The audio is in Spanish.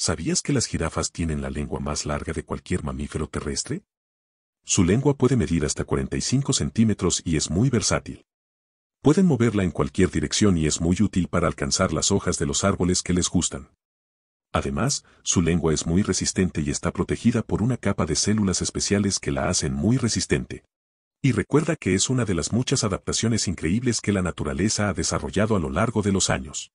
¿Sabías que las jirafas tienen la lengua más larga de cualquier mamífero terrestre? Su lengua puede medir hasta 45 centímetros y es muy versátil. Pueden moverla en cualquier dirección y es muy útil para alcanzar las hojas de los árboles que les gustan. Además, su lengua es muy resistente y está protegida por una capa de células especiales que la hacen muy resistente. Y recuerda que es una de las muchas adaptaciones increíbles que la naturaleza ha desarrollado a lo largo de los años.